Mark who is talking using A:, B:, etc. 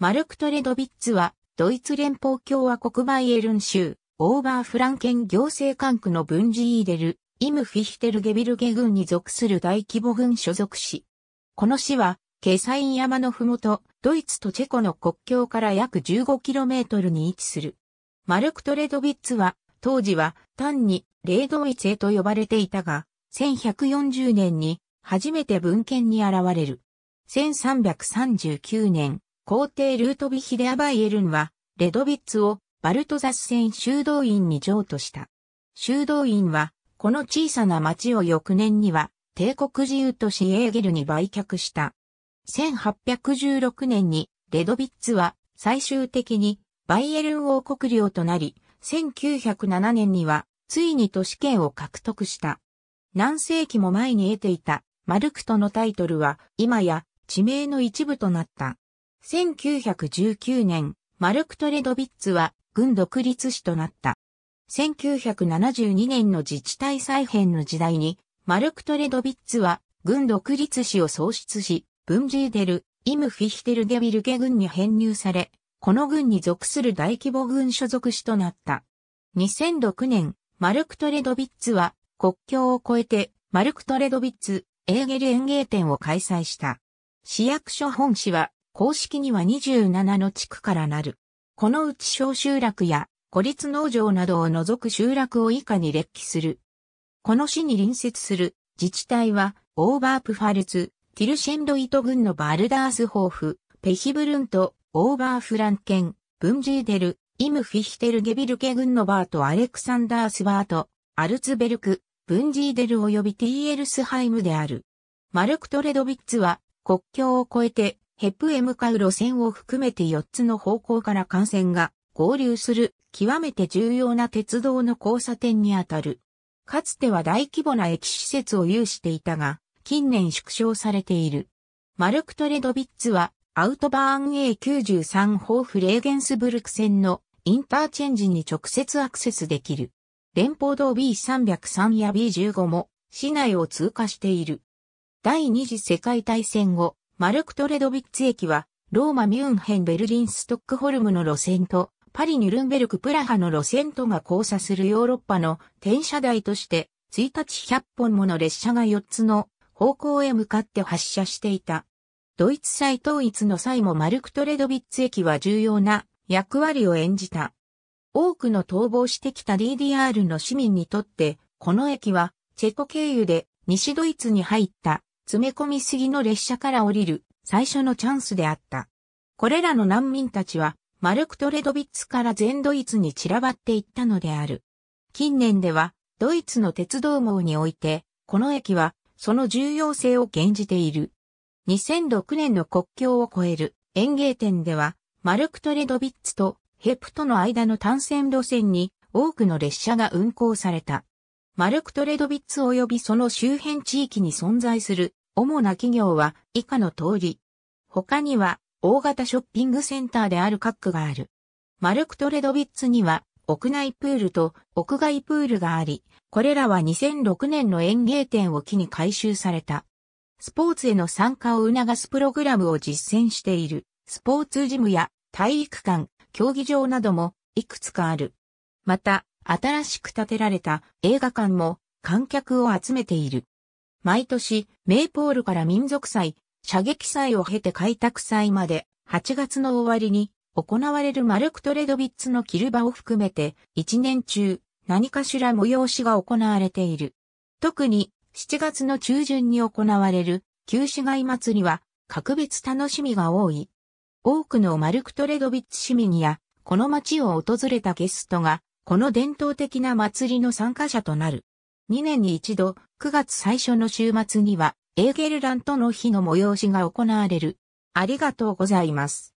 A: マルク・トレドビッツは、ドイツ連邦共和国バイエルン州、オーバーフランケン行政管区の分寺イーデル、イム・フィヒテルゲビルゲ軍に属する大規模軍所属し、この市は、ケサイン山のふもと、ドイツとチェコの国境から約 15km に位置する。マルク・トレドビッツは、当時は単にレードイツへと呼ばれていたが、1140年に初めて文献に現れる。1339年、皇帝ルートヴィヒデアバイエルンは、レドヴィッツをバルトザス戦修道院に譲渡した。修道院は、この小さな町を翌年には、帝国自由都市エーゲルに売却した。1816年に、レドヴィッツは最終的にバイエルン王国領となり、1907年にはついに都市権を獲得した。何世紀も前に得ていたマルクトのタイトルは今や地名の一部となった。1919年、マルク・トレドビッツは軍独立市となった。1972年の自治体再編の時代に、マルク・トレドビッツは軍独立市を創出し、ブンジーデル、イム・フィヒテル・ゲビルゲ軍に編入され、この軍に属する大規模軍所属市となった。2006年、マルク・トレドビッツは国境を越えて、マルク・トレドビッツ、エーゲル園芸店を開催した。市役所本市は公式には27の地区からなる。このうち小集落や孤立農場などを除く集落を以下に列記する。この市に隣接する自治体は、オーバープファルツ、ティルシェンドイト郡のバルダースホーフ、ペヒブルント、オーバーフランケン、ブンジーデル、イムフィヒテルゲビルケ郡のバートアレクサンダースバート、アルツベルク、ブンジーデル及びティーエルスハイムである。マルクトレドビッツは国境を越えてヘップへ向かう路線を含めて4つの方向から幹線が合流する極めて重要な鉄道の交差点にあたる。かつては大規模な駅施設を有していたが、近年縮小されている。マルクトレドビッツは、アウトバーン A93 ホーフレーゲンスブルク線のインターチェンジに直接アクセスできる。連邦道 B303 や B15 も市内を通過している。第二次世界大戦後、マルクトレドビッツ駅は、ローマ・ミュンヘン・ベルリン・ストックホルムの路線と、パリ・ニュルンベルク・プラハの路線とが交差するヨーロッパの転車台として、1日100本もの列車が4つの方向へ向かって発車していた。ドイツ再統一の際もマルクトレドビッツ駅は重要な役割を演じた。多くの逃亡してきた DDR の市民にとって、この駅はチェコ経由で西ドイツに入った詰め込みすぎの列車から降りる最初のチャンスであった。これらの難民たちは、マルク・トレドビッツから全ドイツに散らばっていったのである。近年では、ドイツの鉄道網において、この駅は、その重要性を現じている。2006年の国境を越える園芸店では、マルク・トレドビッツとヘプとの間の単線路線に多くの列車が運行された。マルク・トレドビッツ及びその周辺地域に存在する主な企業は以下の通り。他には大型ショッピングセンターである各区がある。マルク・トレドビッツには屋内プールと屋外プールがあり、これらは2006年の園芸店を機に改修された。スポーツへの参加を促すプログラムを実践している、スポーツジムや体育館、競技場などもいくつかある。また、新しく建てられた映画館も観客を集めている。毎年、メイポールから民族祭、射撃祭を経て開拓祭まで、8月の終わりに行われるマルクトレドビッツのキルバを含めて、1年中、何かしら催しが行われている。特に、7月の中旬に行われる、旧市街祭りは、格別楽しみが多い。多くのマルクトレドビッツ市民や、この街を訪れたゲストが、この伝統的な祭りの参加者となる。2年に一度、9月最初の週末には、エーゲルラントの日の催しが行われる。ありがとうございます。